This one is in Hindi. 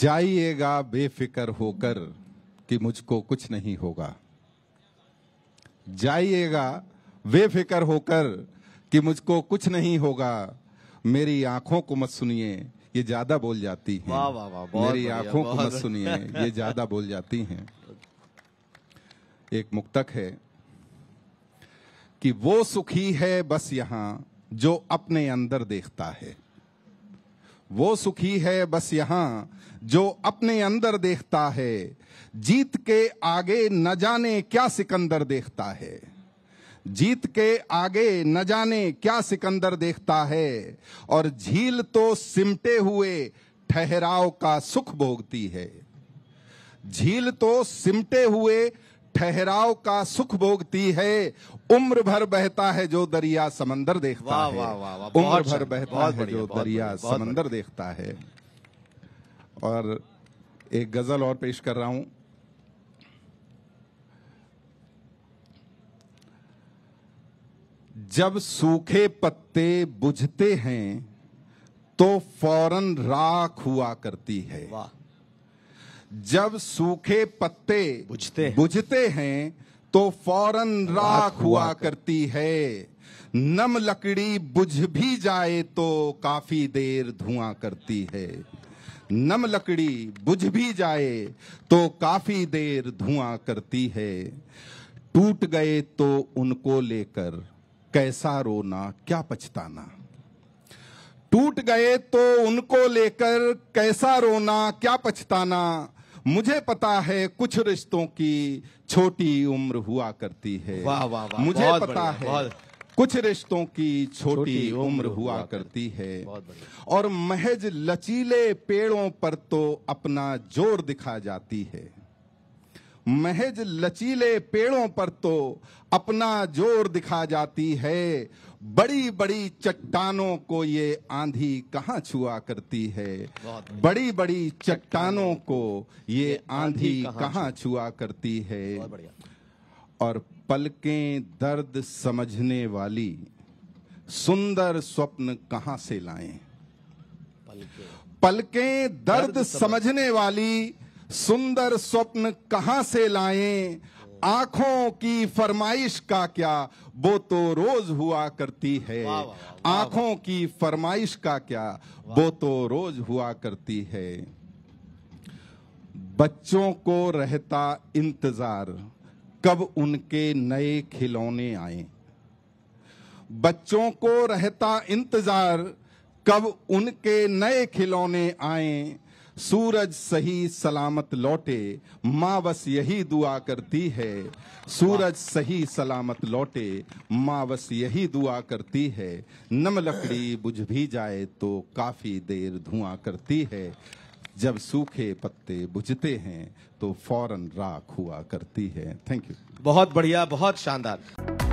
जाइएगा बेफिक्र होकर कि मुझको कुछ नहीं होगा जाइएगा बेफिक्र होकर कि मुझको कुछ नहीं होगा मेरी आंखों को मत सुनिए ये ज्यादा बोल जाती है वाँ वाँ वाह मेरी आंखों को मत सुनिए ये ज्यादा बोल जाती हैं एक मुक्तक है कि वो सुखी है बस यहां जो अपने अंदर देखता है वो सुखी है बस यहाँ जो अपने अंदर देखता है जीत के आगे न जाने क्या सिकंदर देखता है जीत के आगे न जाने क्या सिकंदर देखता है और झील तो सिमटे हुए ठहराव का सुख भोगती है झील तो सिमटे हुए ठहराव का सुख भोगती है उम्र भर बहता है जो दरिया समंदर देखता वा, है वा, वा, वा, उम्र भर अच्छा, बहता है जो दरिया समंदर देखता है और एक गजल और पेश कर रहा हूं जब सूखे पत्ते बुझते हैं तो फौरन राख हुआ करती है वाह जब सूखे पत्ते बुझते बुझते हैं तो फौरन राख हुआ करती है नम लकड़ी बुझ भी जाए तो काफी देर धुआं करती है नम लकड़ी बुझ भी जाए तो काफी देर धुआं करती है टूट गए तो उनको लेकर कैसा रोना क्या पछताना टूट गए तो उनको लेकर कैसा रोना क्या पछताना मुझे पता है कुछ रिश्तों की छोटी उम्र हुआ करती है वाह वाह वाह मुझे पता है कुछ रिश्तों की छोटी, उम्र हुआ करती है और महज लचीले पेड़ों पर तो अपना जोर दिखा जाती है महज लचीले पेड़ों पर तो अपना जोर दिखा जाती है बड़ी बड़ी चट्टानों को ये आंधी कहाँ छुआ करती है बड़ी बड़ी चट्टानों को ये आंधी कहाँ छुआ करती है और पलकें दर्द समझने वाली सुंदर स्वप्न कहाँ से लाएं पलकें दर्द समझने वाली सुंदर स्वप्न कहां से लाएं आंखों की फरमाइश का क्या वो तो रोज हुआ करती है आंखों की फरमाइश का क्या वो तो रोज हुआ करती है बच्चों को रहता इंतजार कब उनके नए खिलौने आए बच्चों को रहता इंतजार कब उनके नए खिलौने आए सूरज सही सलामत लौटे माँ बस यही दुआ करती है सूरज सही सलामत लौटे माँ बस यही दुआ करती है नम लकड़ी बुझ भी जाए तो काफ़ी देर धुआं करती है जब सूखे पत्ते बुझते हैं तो फौरन राख हुआ करती है थैंक यू बहुत बढ़िया बहुत शानदार